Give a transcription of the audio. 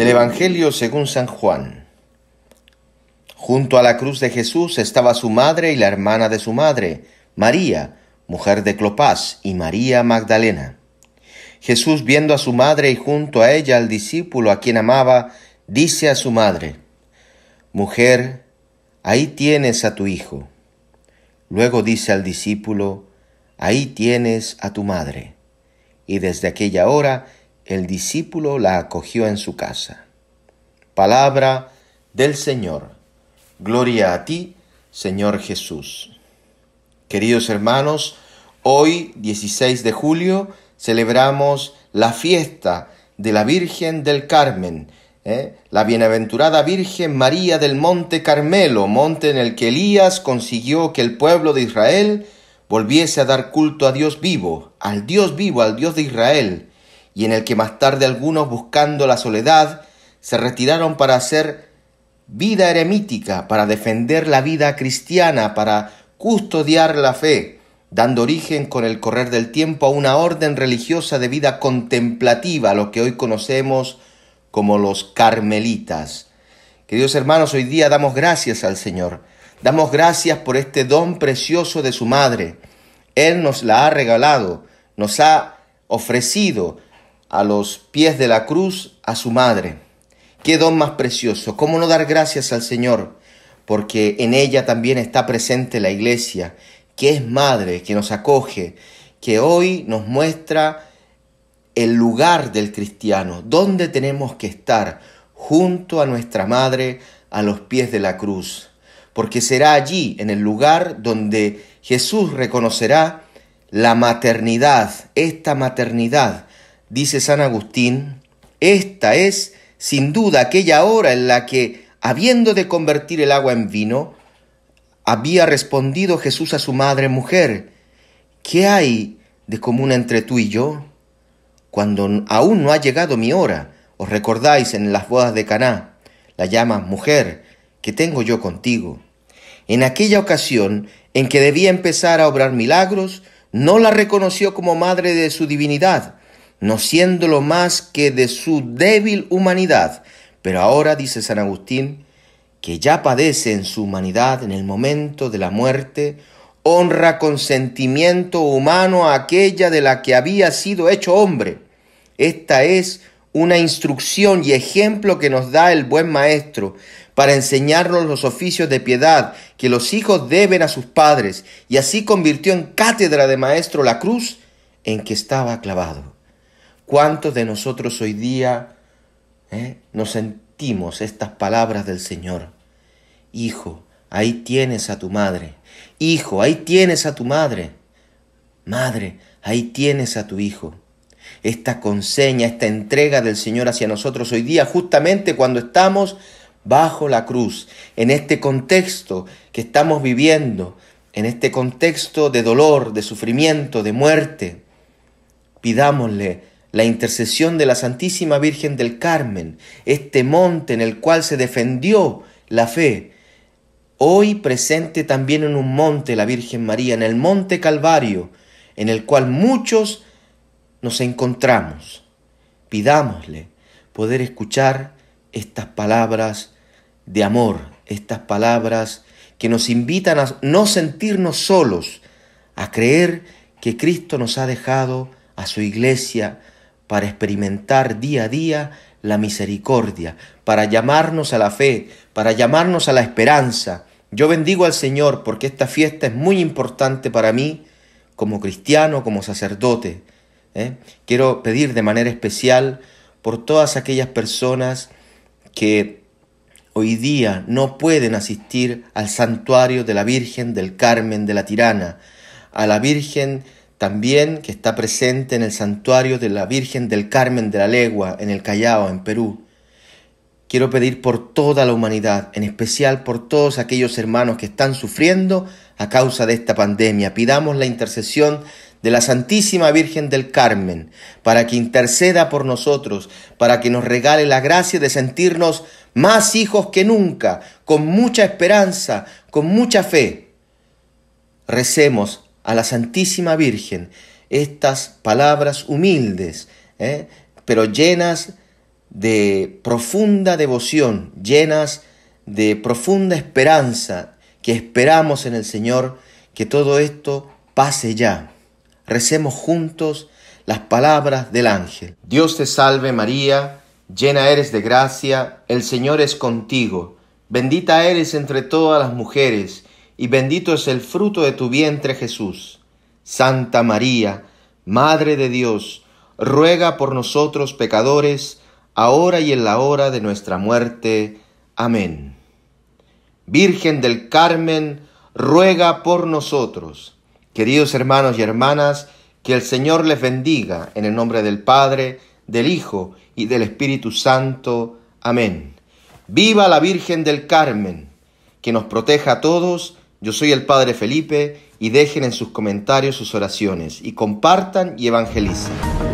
Del Evangelio según San Juan. Junto a la cruz de Jesús estaba su madre y la hermana de su madre, María, mujer de Clopás, y María Magdalena. Jesús, viendo a su madre y junto a ella al discípulo a quien amaba, dice a su madre, Mujer, ahí tienes a tu hijo. Luego dice al discípulo, Ahí tienes a tu madre. Y desde aquella hora el discípulo la acogió en su casa. Palabra del Señor. Gloria a ti, Señor Jesús. Queridos hermanos, hoy, 16 de julio, celebramos la fiesta de la Virgen del Carmen, ¿eh? la bienaventurada Virgen María del Monte Carmelo, monte en el que Elías consiguió que el pueblo de Israel volviese a dar culto a Dios vivo, al Dios vivo, al Dios de Israel y en el que más tarde algunos buscando la soledad se retiraron para hacer vida eremítica, para defender la vida cristiana, para custodiar la fe, dando origen con el correr del tiempo a una orden religiosa de vida contemplativa, lo que hoy conocemos como los carmelitas. Queridos hermanos, hoy día damos gracias al Señor. Damos gracias por este don precioso de su madre. Él nos la ha regalado, nos ha ofrecido, a los pies de la cruz a su madre. Qué don más precioso. ¿Cómo no dar gracias al Señor? Porque en ella también está presente la iglesia, que es madre, que nos acoge, que hoy nos muestra el lugar del cristiano, donde tenemos que estar, junto a nuestra madre, a los pies de la cruz. Porque será allí, en el lugar donde Jesús reconocerá la maternidad, esta maternidad dice San Agustín, esta es sin duda aquella hora en la que, habiendo de convertir el agua en vino, había respondido Jesús a su madre mujer, ¿qué hay de común entre tú y yo? Cuando aún no ha llegado mi hora, os recordáis en las bodas de Caná, la llama mujer, que tengo yo contigo. En aquella ocasión en que debía empezar a obrar milagros, no la reconoció como madre de su divinidad, no siéndolo más que de su débil humanidad. Pero ahora, dice San Agustín, que ya padece en su humanidad en el momento de la muerte, honra con sentimiento humano a aquella de la que había sido hecho hombre. Esta es una instrucción y ejemplo que nos da el buen maestro para enseñarnos los oficios de piedad que los hijos deben a sus padres, y así convirtió en cátedra de maestro la cruz en que estaba clavado. ¿Cuántos de nosotros hoy día eh, nos sentimos estas palabras del Señor? Hijo, ahí tienes a tu madre. Hijo, ahí tienes a tu madre. Madre, ahí tienes a tu hijo. Esta conseña, esta entrega del Señor hacia nosotros hoy día, justamente cuando estamos bajo la cruz, en este contexto que estamos viviendo, en este contexto de dolor, de sufrimiento, de muerte, pidámosle la intercesión de la Santísima Virgen del Carmen, este monte en el cual se defendió la fe, hoy presente también en un monte la Virgen María, en el monte Calvario, en el cual muchos nos encontramos. Pidámosle poder escuchar estas palabras de amor, estas palabras que nos invitan a no sentirnos solos, a creer que Cristo nos ha dejado a su iglesia, para experimentar día a día la misericordia, para llamarnos a la fe, para llamarnos a la esperanza. Yo bendigo al Señor porque esta fiesta es muy importante para mí como cristiano, como sacerdote. ¿eh? Quiero pedir de manera especial por todas aquellas personas que hoy día no pueden asistir al santuario de la Virgen del Carmen de la Tirana, a la Virgen también que está presente en el santuario de la Virgen del Carmen de la Legua, en el Callao, en Perú. Quiero pedir por toda la humanidad, en especial por todos aquellos hermanos que están sufriendo a causa de esta pandemia. Pidamos la intercesión de la Santísima Virgen del Carmen, para que interceda por nosotros, para que nos regale la gracia de sentirnos más hijos que nunca, con mucha esperanza, con mucha fe. Recemos a la Santísima Virgen estas palabras humildes, ¿eh? pero llenas de profunda devoción, llenas de profunda esperanza, que esperamos en el Señor que todo esto pase ya. Recemos juntos las palabras del ángel. Dios te salve María, llena eres de gracia, el Señor es contigo, bendita eres entre todas las mujeres, y bendito es el fruto de tu vientre Jesús. Santa María, Madre de Dios, ruega por nosotros pecadores, ahora y en la hora de nuestra muerte. Amén. Virgen del Carmen, ruega por nosotros. Queridos hermanos y hermanas, que el Señor les bendiga en el nombre del Padre, del Hijo y del Espíritu Santo. Amén. Viva la Virgen del Carmen, que nos proteja a todos yo soy el Padre Felipe y dejen en sus comentarios sus oraciones y compartan y evangelicen.